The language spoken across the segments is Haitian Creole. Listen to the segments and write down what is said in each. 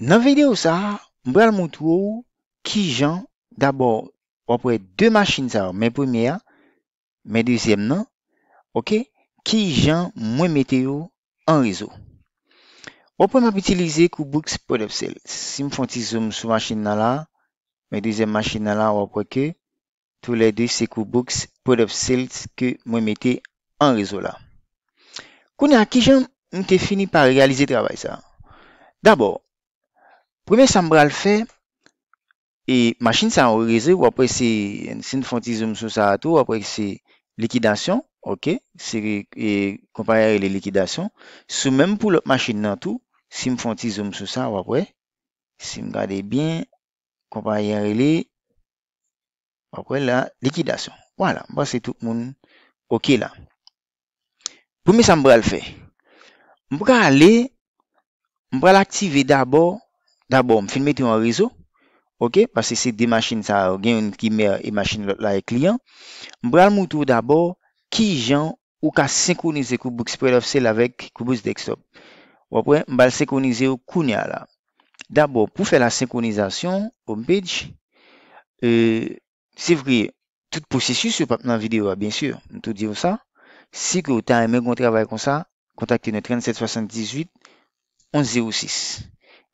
Nan videyo sa, mbrel mout wou ki jan dabor wapwe de machin sa. Me premia, me dezyem nan, ok, ki jan mwen mete yo an rezo. Wapwen ap itilize kou bouks pou depsel. Si mfon ti zoom sou machin nan la, me dezyem machin nan la wapwe ke, tou le de se kou bouks pou depsel ki mwen mete an rezo la. Kou nou a ki jan, mte fini pa realize trabay sa. premier ça fait le faire et machine ça enregistre ou après c'est sur ça tout après c'est liquidation OK c'est et les liquidations sous même pour l'autre machine dans tout si me zoom sur ça ou après si je regarde bien comparer les après la liquidation voilà bon c'est tout le monde OK là premier ça fait, le faire on va aller on va l'activer d'abord D'abord, je mettre en réseau. OK? Parce que c'est des machines, ça, qui met et machine l'autre là, et client. Je vais d'abord, qui gens ou qu'à synchroniser QuickBooks Spreadsheet avec QuickBooks Desktop. Après, je vais synchroniser au Kunia là. D'abord, pour faire la synchronisation, home page, euh, c'est vrai, tout processus sur la vidéo, bien sûr, tout dire ça. Si que vous avez aimé qu'on travaille comme ça, contactez nous 3778 1106.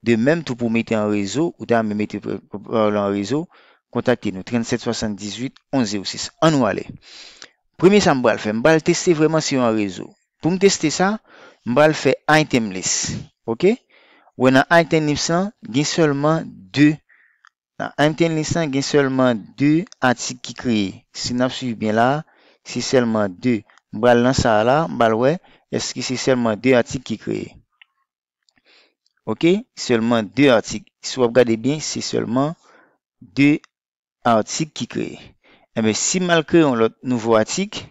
de menm tou pou mette an rezo, ou da menm mette an rezo, kontakte nou, 3778-1106, an ou ale. Premi sa mb wale fe, mb wale teste vreman si an rezo. Pou m teste sa, mb wale fe item list, ok? Ou en a item list san, gen solman 2, a item list san gen solman 2 atik ki kreye, si nan sujbe la, si solman 2, mb wale lan sa la, mb wale we, eski si solman 2 atik ki kreye. OK? Seulement deux articles. Si vous regardez bien, c'est seulement deux articles qui créent. Et eh bien, si je crée un nouveau article,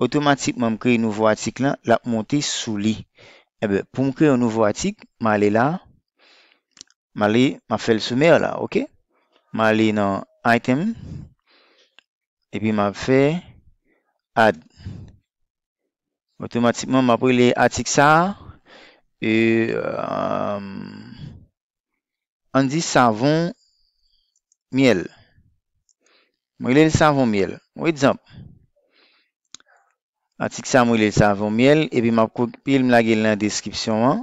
automatiquement, je crée un nouveau article là, la monter sous lit. Et eh bien, pour créer un nouveau article, je vais aller là, je vais le sommaire là, OK? Je vais dans item, et puis je vais add. Automatiquement, je vais les l'article ça, E, euh, an di savon miel. Mwen li li savon miel. Mwen li di zamp. Atik sa mwen li li savon miel, e bi map kouk pil mwen lage li nan deskripsyon an.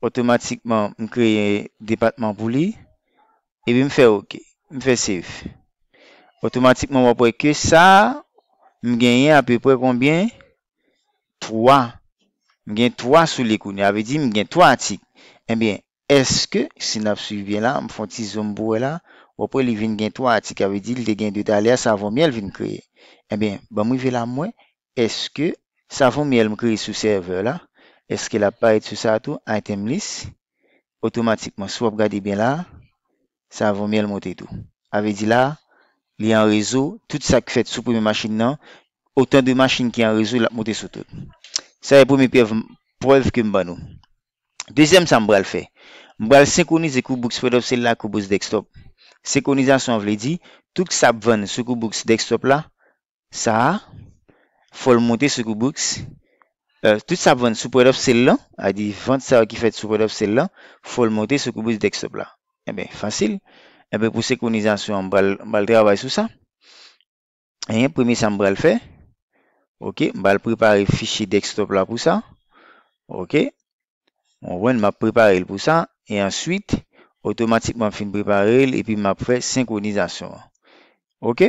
Otomatikman mwen kreye depatman pou li. E bi mwen fe ok. Mwen fe sif. Otomatikman mwen pou e kreye sa, mwen genye api pou e konbyen 3 m gen 3 sou lekouni, avè di m gen 3 atik. E bè, eske, si n ap suivi bè la, m fon ti zon m bouè la, wapè li vin gen 3 atik, avè di li de gen 2 dalè, sa avon mèl vin kreye. E bè, ba m wè la mwen, eske, sa avon mèl m kreye sou server la, eske la paret sou sa tou, item list, otomatikman, sou ap gade bè la, sa avon mèl monte tou. Avè di la, li an rezo, tout sa k fèt sou pwèmè machin nan, otan de machin ki an rezo l ap monte sou tou. Ça, c'est première preuve, preuve que m'ban nous. Deuxième, ça m'bral fait. M'bral synchroniser Kubooks Fedop, c'est là Kubooks Desktop. Synchronisation, veut dire, tout ça vend sur Kubooks Desktop là, ça, faut le monter sur Kubooks. Euh, tout ça vend sur Fedop, c'est là, a dit, vente ça qui fait sur Fedop, c'est là, faut le monter sur Kubooks Desktop là. Eh bien, facile. Eh bien, pour synchronisation, m'bral, va travailler sur ça. Et premier, ça m'bral fait. Ok, je le préparer le fichier desktop là pour ça. Ok, on va m'a préparer pour ça. Et ensuite, automatiquement, fait vais préparer et puis m'a fait synchronisation. Ok,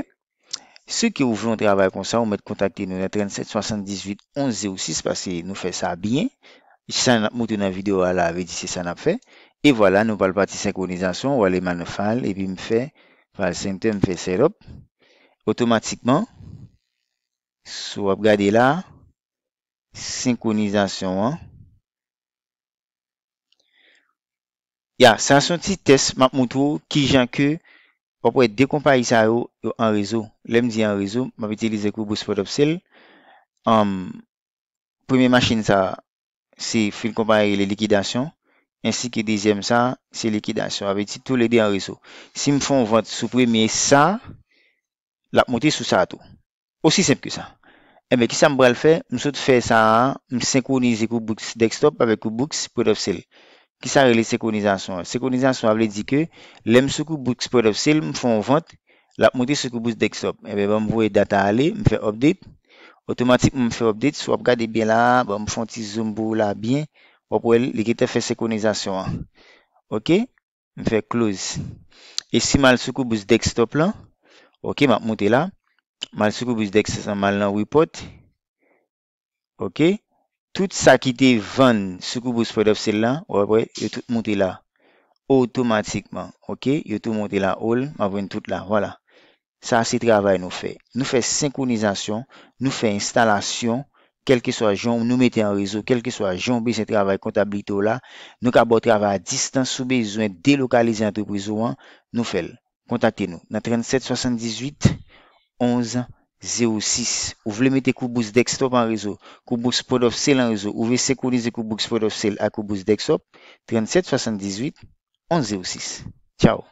ceux qui ouvrent travailler comme ça, on met contacter nous à 37 78 11 06 parce que nous fait ça bien. Ça n'a montré dans la vidéo là, avait dit ça n'a fait. Et voilà, nous parlons partir synchronisation, on va aller manuel et puis me fait le me fait setup automatiquement sou ap gade la, synkronizasyon an, ya, san son ti test, map moun tou, ki jan ke, wap wè de kompare sa yo, yo an rezo, lèm di an rezo, mw ap etilize kou bou spot of sale, am, premye machine sa, si fil kompare li likidasyon, ansi ki dezyem sa, si likidasyon, ap etilize tou le di an rezo, si mfon vwant sou premye sa, lap mwote sou sa a tou, osi sep ke sa, Ebe, eh ki sa m brel fe, m sou te fe sa a, m sinkronize kou bouks desktop avek kou bouks product sale. Ki sa re le sinkronizasyon a? Sinkronizasyon a vle di ke, le m sou kou bouks product sale, m foun vante, la mwote sou kou bouks desktop. Ebe, eh ba m vwe data ale, m fwe update. Otomatik m m fwe update, sou ap gade bien la, ba m fwen ti zonbo la, bien, wap wale li kete fwe sinkronizasyon a. Ok, m fwe close. E si ma l sou kou bouks desktop la, ok, m ap mwote la. Mal soukoubous dek se san mal nan wipot. Ok. Tout sa ki te van soukoubous fredop se la. Ou apwe, yo tout monte la. Otomatikman. Ok. Yo tout monte la. Ol. Mavwen tout la. Wala. Sa se travay nou fe. Nou fe sinkronizasyon. Nou fe instalasyon. Kelke so a jom nou mette an rezo. Kelke so a jom bi se travay kontablito la. Nou ka bo travay a distan sou bezwen. Delokalize an te prizo wan. Nou fel. Kontakte nou. Na 3778. Na 3778. 11 06. Vous voulez mettre Kubus Desktop en réseau, Kubus Pod of Sale en réseau, ou voulez sécuriser Kubus Pod of Sale à Kubus Desktop, 37 78 11 06. Ciao.